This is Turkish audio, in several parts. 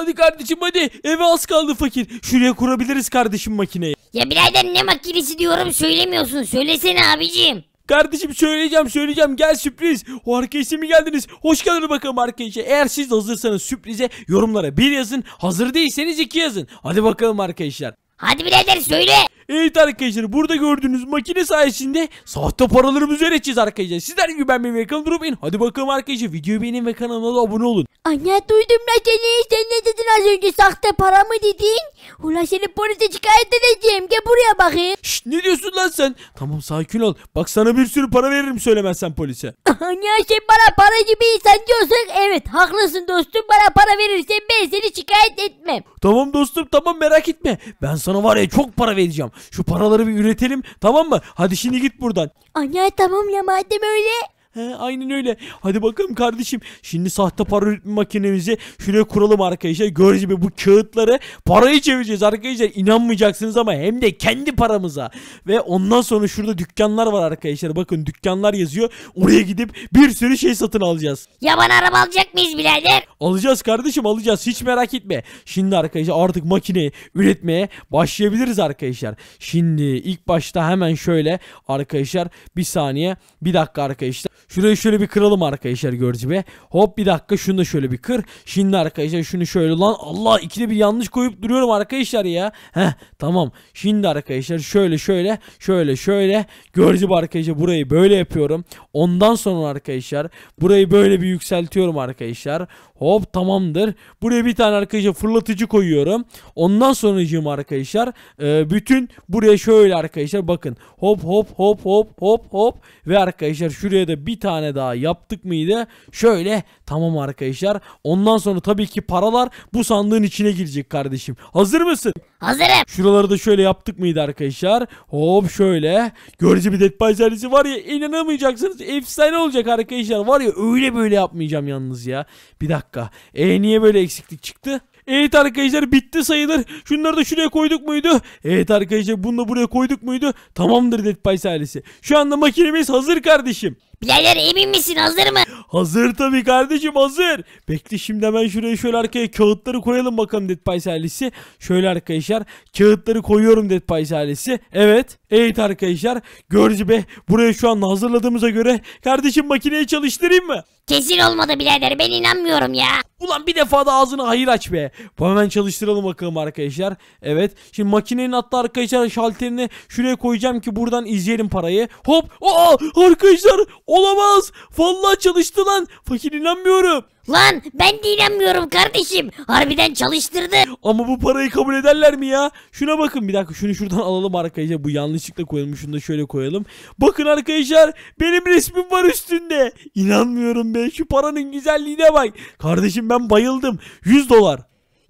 Hadi kardeşim hadi eve az kaldı fakir. Şuraya kurabiliriz kardeşim makineyi. Ya birader ne makinesi diyorum söylemiyorsun. Söylesene abicim. Kardeşim söyleyeceğim söyleyeceğim gel sürpriz. O arkadaşa mı geldiniz? Hoş geldin bakalım arkadaşa. Eğer siz de hazırsanız sürprize yorumlara bir yazın. Hazır değilseniz iki yazın. Hadi bakalım arkadaşlar. Hadi birader söyle. Evet arkadaşlar burada gördüğünüz makine sayesinde sahte paralarımızı üreteceğiz arkadaşlar. Sizler gibi ben ve kanalı durmayın. Hadi bakalım arkadaşlar videoyu beğenin ve kanalıma da abone olun. Anne duydum la seni. Sen ne dedin az önce sahte para mı dedin? Ulan seni polise şikayet edeceğim. Gel buraya bakayım. Şşt ne diyorsun lan sen? Tamam sakin ol. Bak sana bir sürü para veririm söylemezsen polise. Anne sen bana para gibi insan diyorsun. Evet haklısın dostum. Bana para verirsen ben seni şikayet etmem. Tamam dostum tamam merak etme. Ben sana var ya çok para vereceğim. Şu paraları bir üretelim tamam mı? Hadi şimdi git buradan. Anne tamam ya madem öyle. He, aynen öyle. Hadi bakalım kardeşim. Şimdi sahte para üretme makinemizi şuraya kuralım arkadaşlar. Gördüğünüz gibi bu kağıtları parayı çevireceğiz arkadaşlar. İnanmayacaksınız ama hem de kendi paramıza. Ve ondan sonra şurada dükkanlar var arkadaşlar. Bakın dükkanlar yazıyor. Oraya gidip bir sürü şey satın alacağız. Ya bana araba alacak mıyız birader? Alacağız kardeşim alacağız. Hiç merak etme. Şimdi arkadaşlar artık makine üretmeye başlayabiliriz arkadaşlar. Şimdi ilk başta hemen şöyle arkadaşlar bir saniye bir dakika arkadaşlar. Şurayı şöyle bir kıralım arkadaşlar gördüğünüz gibi. Hop bir dakika şunu da şöyle bir kır. Şimdi arkadaşlar şunu şöyle lan Allah ikide bir yanlış koyup duruyorum arkadaşlar ya. Heh tamam. Şimdi arkadaşlar şöyle şöyle şöyle şöyle gördüğünüz gibi arkadaşlar burayı böyle yapıyorum. Ondan sonra arkadaşlar burayı böyle bir yükseltiyorum arkadaşlar. Hop tamamdır. Buraya bir tane arkadaşlar fırlatıcı koyuyorum. Ondan sonracığım arkadaşlar e, bütün buraya şöyle arkadaşlar bakın. Hop hop hop hop hop hop ve arkadaşlar şuraya da bir tane daha yaptık mıydı? Şöyle tamam arkadaşlar. Ondan sonra tabii ki paralar bu sandığın içine girecek kardeşim. Hazır mısın? Hazırım. Şuraları da şöyle yaptık mıydı arkadaşlar? Hop şöyle. Görücü bir Dead serisi var ya inanamayacaksınız. Efsane olacak arkadaşlar. Var ya öyle böyle yapmayacağım yalnız ya. Bir dakika. E niye böyle eksiklik çıktı? Evet arkadaşlar bitti sayılır. Şunları da şuraya koyduk muydu? Evet arkadaşlar bunu da buraya koyduk muydu? Tamamdır Dead by serisi. Şu anda makinemiz hazır kardeşim. Birader emin misin hazır mı? Hazır tabii kardeşim hazır. Bekle şimdi hemen şuraya şöyle arkaya kağıtları koyalım bakalım Dead Pies ailesi. Şöyle arkadaşlar kağıtları koyuyorum Dead Pies ailesi. Evet. Evet arkadaşlar. görce be buraya şu an hazırladığımıza göre kardeşim makineyi çalıştırayım mı? Kesin olmadı birader ben inanmıyorum ya. Ulan bir defa da ağzını hayır aç be. Bu hemen çalıştıralım bakalım arkadaşlar. Evet. Şimdi makinenin hatta arkadaşlar şalterini şuraya koyacağım ki buradan izleyelim parayı. Hop. Aa arkadaşlar Olamaz. Vallahi çalıştı lan. Fakir inanmıyorum. Lan ben de inanmıyorum kardeşim. Harbiden çalıştırdı. Ama bu parayı kabul ederler mi ya? Şuna bakın bir dakika şunu şuradan alalım arkadaşlar. Bu yanlışlıkla koyalım. Şunu da şöyle koyalım. Bakın arkadaşlar benim resmim var üstünde. İnanmıyorum be şu paranın güzelliğine bak. Kardeşim ben bayıldım. 100 dolar.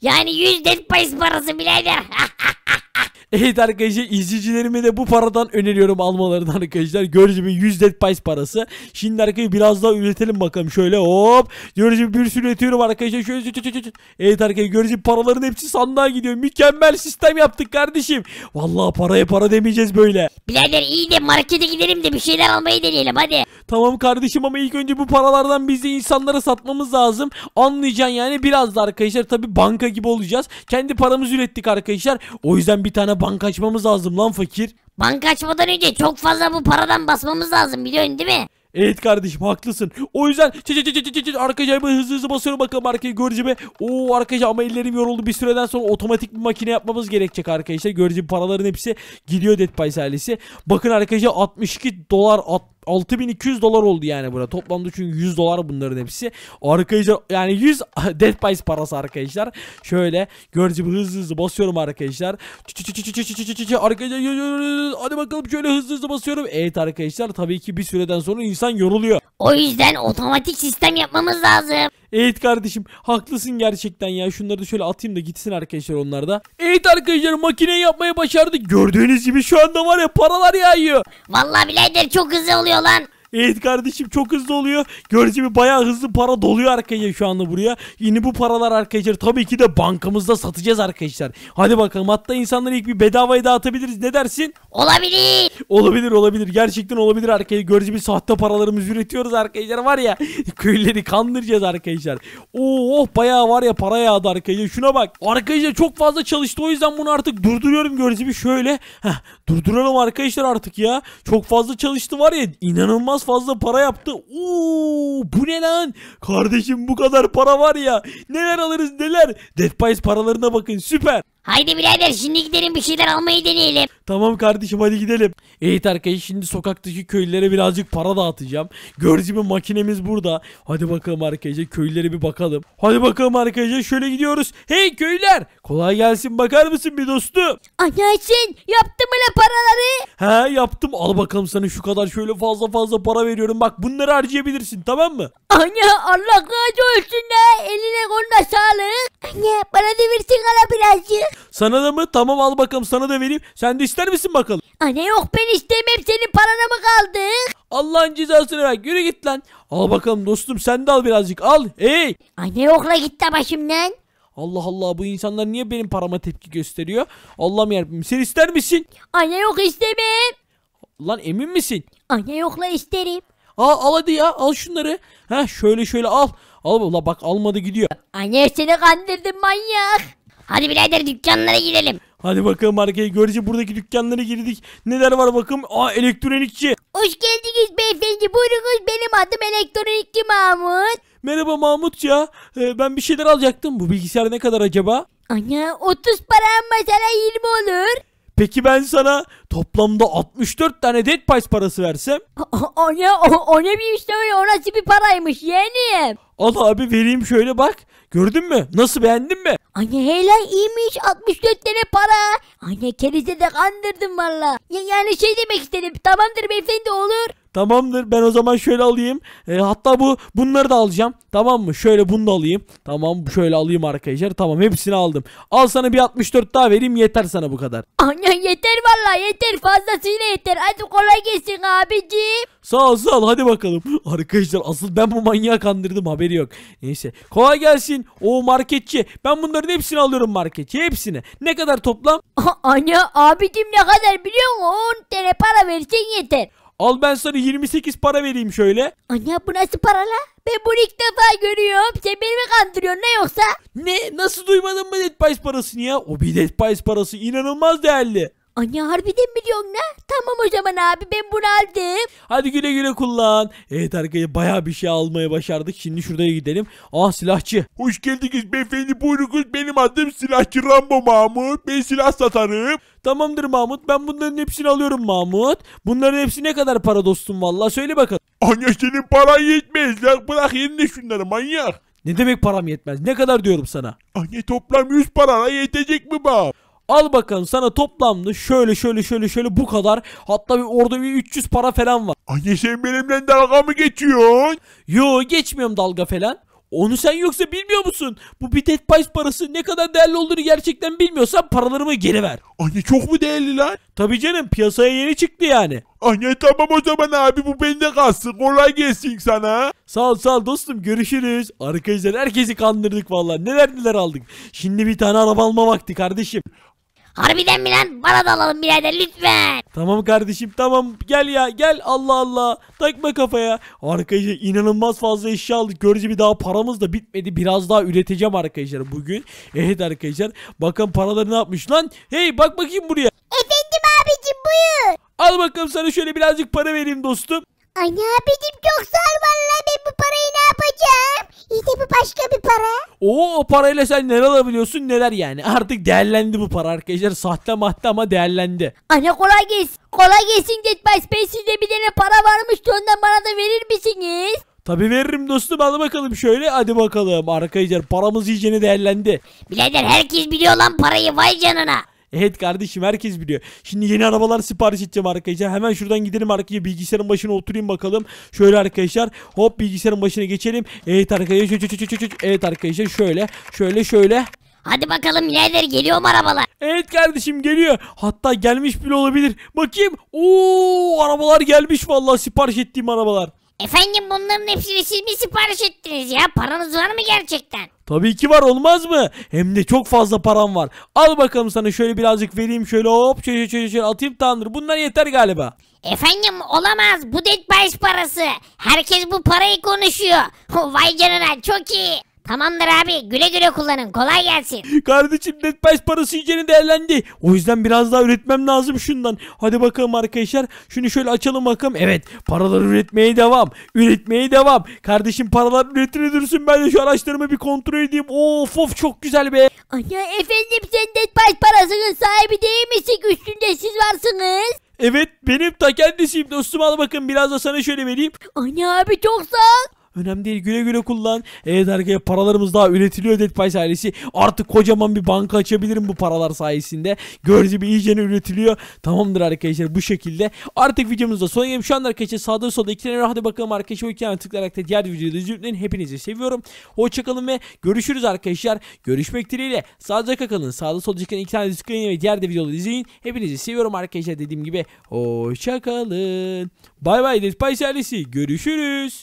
Yani 100 dead parası birader. Evet arkadaşlar izleyicilerime de bu paradan öneriyorum almalarını arkadaşlar. Gördüğünüz gibi 100 Dead Pies parası. Şimdi arkadaşlar biraz daha üretelim bakalım şöyle hop. Gördüğünüz gibi bir sürü üretiyorum arkadaşlar. Şöyle çıt çıt çıt. Evet arkadaşlar gördüğünüz gibi paraların hepsi sandığa gidiyor. Mükemmel sistem yaptık kardeşim. Vallahi paraya para demeyeceğiz böyle. Birader iyi de markete gidelim de bir şeyler almayı deneyelim hadi. Tamam kardeşim ama ilk önce bu paralardan biz de insanlara satmamız lazım. Anlayacaksın yani biraz da arkadaşlar tabi banka gibi olacağız. Kendi paramızı ürettik arkadaşlar. O yüzden bir tane banka açmamız lazım lan fakir. Banka açmadan önce çok fazla bu paradan basmamız lazım biliyorsun değil mi? Evet kardeşim haklısın. O yüzden çi çi çi çi çi arkaya hızlı hızlı basıyorum bakalım arkaya görece be. Oo arkaya ama ellerim yoruldu. Bir süreden sonra otomatik bir makine yapmamız gerekecek arkadaşlar. Görece paraların hepsi gidiyor Dead Pies ailesi. Bakın arkadaşlar 62 dolar 6200 dolar oldu yani burada Toplamda çünkü 100 dolar bunların hepsi. Arkadaşlar yani 100 Dead Pies parası arkadaşlar. Şöyle görece hızlı hızlı basıyorum arkadaşlar. Arkadaşlar hadi bakalım şöyle hızlı hızlı basıyorum. Evet arkadaşlar tabii ki bir süreden sonra insan yoruluyor. O yüzden otomatik sistem yapmamız lazım. Evet kardeşim haklısın gerçekten ya. Şunları da şöyle atayım da gitsin arkadaşlar onlar da. Evet arkadaşlar makineyi yapmayı başardık. Gördüğünüz gibi şu anda var ya paralar yağıyor. Vallahi birader çok hızlı oluyor lan. Evet kardeşim çok hızlı oluyor. Gördüğünüz gibi bayağı hızlı para doluyor arkadaşlar şu anda buraya. Yine bu paralar arkadaşlar tabii ki de bankamızda satacağız arkadaşlar. Hadi bakalım hatta insanlara ilk bir bedavaya dağıtabiliriz. Ne dersin? Olabilir. Olabilir olabilir. Gerçekten olabilir arkadaşlar. Gördüğünüz gibi sahte paralarımızı üretiyoruz arkadaşlar. Var ya köyleri kandıracağız arkadaşlar. Oo bayağı var ya para yağdı arkadaşlar. Şuna bak. Arkadaşlar çok fazla çalıştı. O yüzden bunu artık durduruyorum gördüğünüz gibi şöyle. Heh, durduralım arkadaşlar artık ya. Çok fazla çalıştı var ya. inanılmaz inanılmaz fazla para yaptı. Oo, bu ne lan? Kardeşim bu kadar para var ya. Neler alırız neler. Dead Pies paralarına bakın süper. Haydi birader şimdi gidelim bir şeyler almayı deneyelim. Tamam kardeşim hadi gidelim. Evet arkadaşlar şimdi sokaktaki köylülere birazcık para dağıtacağım. Gördüğünüz gibi makinemiz burada. Hadi bakalım arkadaşlar köylülere bir bakalım. Hadi bakalım arkadaşlar şöyle gidiyoruz. Hey köylüler kolay gelsin bakar mısın bir dostum? Anasın yaptım öyle paraları. He yaptım al bakalım sana şu kadar şöyle fazla fazla para veriyorum. Bak bunları harcayabilirsin tamam mı? Ana Allah razı olsun ya eline koluna sağlık. Anne bana da versin hala birazcık. Sana da mı? Tamam al bakalım sana da vereyim. Sen de ister misin bakalım? Anne yok ben istemem senin parana mı kaldık? Allah'ın cezasını ver. Yürü git lan. Al bakalım dostum sen de al birazcık al. Hey. Anne yokla git de başımdan. Allah Allah bu insanlar niye benim parama tepki gösteriyor? Allah'ım yarabbim sen ister misin? Anne yok istemem. Lan emin misin? Anne yokla isterim. Al, al hadi ya al şunları. Ha şöyle şöyle al. Al la bak almadı gidiyor. Anne seni kandırdım manyak. Hadi birader dükkanlara girelim. Hadi bakalım arkaya görece buradaki dükkanlara girdik. Neler var bakalım? Aa elektronikçi. Hoş geldiniz beyefendi. Buyurunuz benim adım elektronikçi Mahmut. Merhaba Mahmut ya. Ee, ben bir şeyler alacaktım. Bu bilgisayar ne kadar acaba? Ana 30 para mesela 20 olur. Peki ben sana toplamda 64 tane Dead Pies parası versem? O, o o, o ne bir işte öyle o nasıl bir paraymış yeğenim? Al abi vereyim şöyle bak. Gördün mü? Nasıl beğendin mi? Anne helal iyiymiş 64 tane para. Anne kerize de kandırdın valla. yani şey demek istedim tamamdır beyefendi olur. Tamamdır ben o zaman şöyle alayım. E, hatta bu bunları da alacağım. Tamam mı? Şöyle bunu da alayım. Tamam şöyle alayım arkadaşlar. Tamam hepsini aldım. Al sana bir 64 daha vereyim yeter sana bu kadar. Aynen yeter valla yeter fazlasıyla yeter. Hadi kolay gelsin abicim. Sağ ol sağ ol hadi bakalım. Arkadaşlar asıl ben bu manyağı kandırdım haberi yok. Neyse kolay gelsin. O marketçi ben bunların hepsini alıyorum marketçi hepsini. Ne kadar toplam? Ana abicim ne kadar biliyor musun? 10 tane para versen yeter. Al ben sana 28 para vereyim şöyle. Anne bu nasıl para la? Ben bunu ilk defa görüyorum. Sen beni mi kandırıyorsun ne yoksa? Ne? Nasıl duymadın mı Dead Pies parasını ya? O bir Dead Pies parası inanılmaz değerli. Anne harbiden biliyorsun ne? Tamam o zaman abi ben bunu aldım. Hadi güle güle kullan. Evet arkadaşlar baya bir şey almaya başardık. Şimdi şuraya gidelim. Ah silahçı. Hoş geldiniz beyefendi buyurunuz. Benim adım silahçı Rambo Mahmut. Ben silah satarım. Tamamdır Mahmut. Ben bunların hepsini alıyorum Mahmut. Bunların hepsi ne kadar para dostum valla söyle bakalım. Anne senin paran yetmez lan. Bırak yerine şunları manyak. Ne demek param yetmez? Ne kadar diyorum sana? Anne toplam 100 parana yetecek mi bab? Al bakalım sana toplamda şöyle şöyle şöyle şöyle bu kadar. Hatta bir orada bir 300 para falan var. Anne sen benimle dalga mı geçiyorsun? Yo geçmiyorum dalga falan. Onu sen yoksa bilmiyor musun? Bu bir Dead Pies parası ne kadar değerli olduğunu gerçekten bilmiyorsan paralarımı geri ver. Anne çok mu değerli lan? Tabii canım piyasaya yeni çıktı yani. Anne tamam o zaman abi bu bende kalsın. Kolay gelsin sana. Sağ ol sağ ol dostum görüşürüz. Arkadaşlar herkesi kandırdık vallahi neler neler aldık. Şimdi bir tane araba alma vakti kardeşim. Harbiden mi lan? Bana da alalım birader lütfen. Tamam kardeşim tamam gel ya gel Allah Allah. Takma kafaya. Arkadaşlar inanılmaz fazla eşya aldık. Görece bir daha paramız da bitmedi. Biraz daha üreteceğim arkadaşlar bugün. Evet arkadaşlar bakın paraları ne yapmış lan. Hey bak bakayım buraya. Efendim abicim buyur. Al bakalım sana şöyle birazcık para vereyim dostum. Anne abicim çok sağ ol valla ben bu parayı ne yapacağım? İşte bu başka bir para. Oo o parayla sen neler alabiliyorsun neler yani. Artık değerlendi bu para arkadaşlar. Sahte mahte ama değerlendi. Ana kolay gelsin. Kolay gelsin Jetbus Bey. Sizde bir tane para varmış. Ondan bana da verir misiniz? Tabi veririm dostum al bakalım şöyle hadi bakalım arkadaşlar paramız iyicene değerlendi. Birader herkes biliyor lan parayı vay canına. Evet kardeşim herkes biliyor. Şimdi yeni arabalar sipariş edeceğim arkadaşlar. Hemen şuradan gidelim arkadaşlar. bilgisayarın başına oturayım bakalım. Şöyle arkadaşlar hop bilgisayarın başına geçelim. Evet arkadaşlar. Evet arkadaşlar şöyle şöyle şöyle. Hadi bakalım yerler geliyor mu arabalar? Evet kardeşim geliyor. Hatta gelmiş bile olabilir. Bakayım. Oo arabalar gelmiş vallahi sipariş ettiğim arabalar. Efendim bunların hepsini siz mi sipariş ettiniz ya? Paranız var mı gerçekten? Tabii ki var olmaz mı? Hem de çok fazla param var. Al bakalım sana şöyle birazcık vereyim şöyle hop şöyle şöyle, şöyle atayım tamamdır. Bunlar yeter galiba. Efendim olamaz bu dead parası. Herkes bu parayı konuşuyor. Vay canına çok iyi. Tamamdır abi güle güle kullanın kolay gelsin. Kardeşim net parası iyicene değerlendi. O yüzden biraz daha üretmem lazım şundan. Hadi bakalım arkadaşlar. Şunu şöyle açalım bakalım. Evet paraları üretmeye devam. Üretmeye devam. Kardeşim paralar üretir dursun ben de şu araçlarımı bir kontrol edeyim. Of of çok güzel be. Ana efendim sen net parasının sahibi değil misin? Üstünde siz varsınız. Evet benim ta kendisiyim dostum al bakın biraz da sana şöyle vereyim. Ana abi çok sağ ol. Önemli değil güle güle kullan. Evet arkadaşlar, paralarımız daha üretiliyor Deadpies ailesi. Artık kocaman bir banka açabilirim bu paralar sayesinde. Gördüğünüz gibi iyice üretiliyor. Tamamdır arkadaşlar bu şekilde. Artık videomuzda sona gelmiş. Şu anda arkadaşlar sağda solda iki tane hadi bakalım arkadaşlar. O iki tane tıklayarak da diğer videoda izleyin. Hepinizi seviyorum. Hoşçakalın ve görüşürüz arkadaşlar. Görüşmek dileğiyle. Sağlıcakla kalın. Sağda solda çıkan iki tane tıklayın ve diğer de videoları izleyin. Hepinizi seviyorum arkadaşlar dediğim gibi. Hoşçakalın. Bay bay Deadpies ailesi. Görüşürüz.